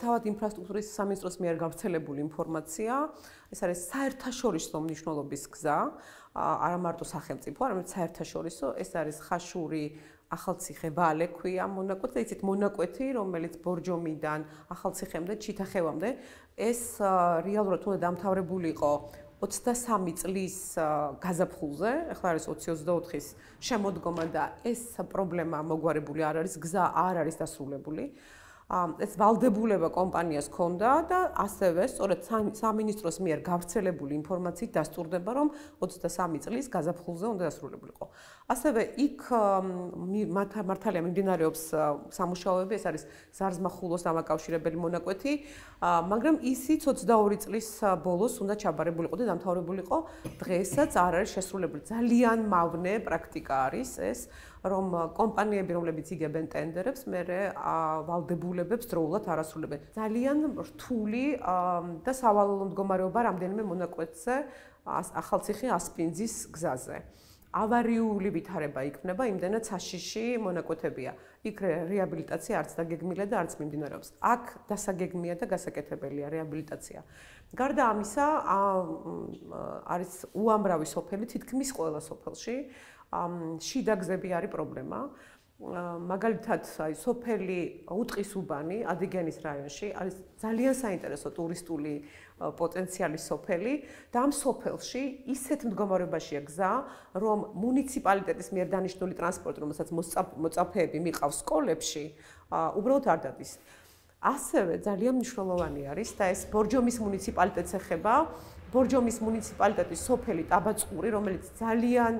თავად ინფრასტრუქტურის სამინისტროს მიერ გავრცელებული ინფორმაცია, ეს არის საერთაშორისო მნიშვნელობის გზა, არა მარტო სახელმწიფო, არამედ საერთაშორისო, ეს არის ხაშური ახალციხე ვალე ქვია მონაკვეთი, ეცეთ მონაკვეთი, რომელიც ბორჯომიდან ახალციხემდე, ჩიტახევამდე, ეს რეალურად უნდა დამთავრებული იყო 23 წლის გაზაფხულზე, ახლა არის 2024-ის შემოდგომა და ეს პრობლემა მოგვარებული არ არის, გზა არ არის დასრულებული. ეს ვალდებულება კომპანიას ქონდა და ასევე სწორედ სამინისტროს მიერ გავრცელებული ინფორმაციით დასტურდება რომ 23 წლის გაზაფხულზე უნდა დასრულებულიყო. ასევე იქ მართალია მიმდინარეობს სამუშაოები, ეს არის ზარზმახულოს დამაკავშირებელი მონაკვეთი, მაგრამ ისიც 22 წლის ბოლოს უნდა ჩაბარებულიყო და დამთავრებულიყო. დღესაც არ არის შესრულებული. ძალიან მავნე პრაქტიკა არის ეს. რომ კომპანიები, რომლებიც იგებენ ტენდერებს, მე ვალდებულებებს დროულად არასრულებენ. ძალიან რთული და სავალალო მდგომარეობა რამდენიმე მონაკვეთზე ახალციხე ასპინძის გზაზე. ავარიული ვითარება იქნება, იმდენად საშიში მონაკვეთებია. იქ რეაბილიტაცია არც დაგეგმილა და არც მიმდინარეობს. აქ დასაგეგმია და გასაკეთებელია რეაბილიტაცია. გარდა ამისა, არის უამრავი სოფელი თითქმის ყველა სოფელში. შიდა გზები არის პრობლემა. მაგალითად აი სოფელი უტყისუბანი ადიგენის რაიონში არის ძალიან საინტერესო ტურისტული პოტენციალის სოფელი და ამ სოფელში ისეთ მდგომარეობაშია გზა, რომ მუნიციპალიტეტის მიერ დანიშნული ტრანსპორტი, რომელსაც მოწაფეები მიყავს სკოლებში, უბრალოდ არ დადის. ასევე ძალიან მნიშვნელოვანი არის და ეს ბორჯომის მუნიციპალიტეტს ეხება, ბორჯომის მუნიციპალიტეტის სოფელი ტაბაწყური, რომელიც ძალიან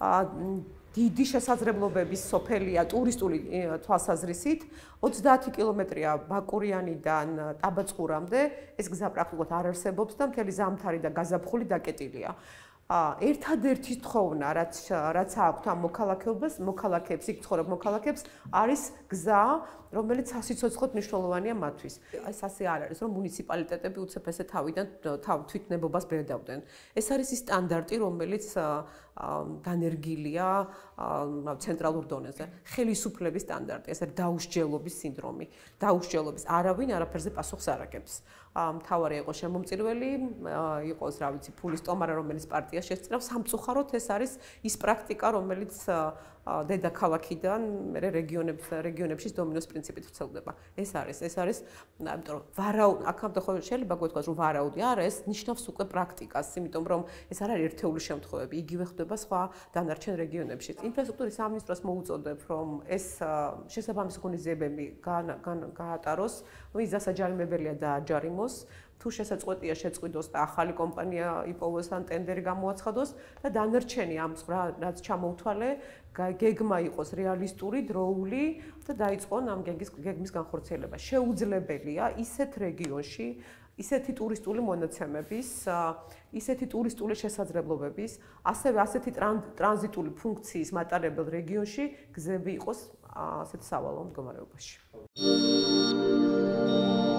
დიდი შესაძლებლობების სოფელია ტურისტული თვალსაზრისით 30 კილომეტრია ბაკურიანიდან ტაბაწყურამდე ეს გზა პრაქტიკულად არ არსებობს და მთელი ზამთარი და გაზაფხული დაკეტილია ერთადერთი თხოვნა, რაც რაც აქვთ ამ მოქალაქეებს, მოქალაქეებს, იქ ცხოვრობ მოქალაქეებს, არის გზა, რომელიც სასიცოცხლოდ მნიშვნელოვანია მათთვის. ეს ასე არ არის, რომ მუნიციპალიტეტები უცებესე თავიდან თავ თვითნებობას ბერდავდნენ. ეს არის ის სტანდარტი, რომელიც დანერგილია, რა ვიცი, ცენტრალურ დონეზე, ხელისუფლების სტანდარტი, ეს არის დაუსჯელობის სინდრომი. დაუსჯელობის არავინ არაფერზე პასუხს არ აგებს. მთავარი იყო შემომწირველი, იყოს რა ვიცი, ფულის ტომარა, რომელიც პარტია ინტერპრეტაცია შეესწრო სამწუხაროდ ეს არის ის პრაქტიკა რომელიც დედაქალაქიდან მე რეგიონებს რეგიონებში დომინოს პრინციპით ვრცელდება ეს არის ეს არის ამიტომ ვარაუ აქამდე ხო შეიძლება გვეთქვა რომ ვარაუდი არა ეს ნიშნავს უკვე პრაქტიკას იმიტომ რომ ეს არ არის ერთეული შემთხვევები იგივე ხდება სხვა დანარჩენ რეგიონებში ინფრასტრუქტურის სამინისტროს მოუწოდებ რომ ეს შესაბამის გონიზებები გაატაროს ვიზა საჯარიმებელია დააჯარიმოს თუ შესაძლოა შეწყვიტოს და ახალი კომპანია იპოვოს ან ტენდერი გამოაცხადოს და დანარჩენი ამ ზღრა რაც ჩამოუთვალე გეგმა იყოს რეალისტური, დროული და დაიწყონ ამ გეგმის გეგმის განხორციელება. შეუძლებელია ისეთ რეგიონში ისეთი ტურისტული მონაცემების, ისეთი ტურისტული შესაძლებლობების, ასევე ასეთი ტრანზიტული ფუნქციის მატარებელ რეგიონში გზები იყოს ასეთ სავალო მდგომარეობაში. Thank you.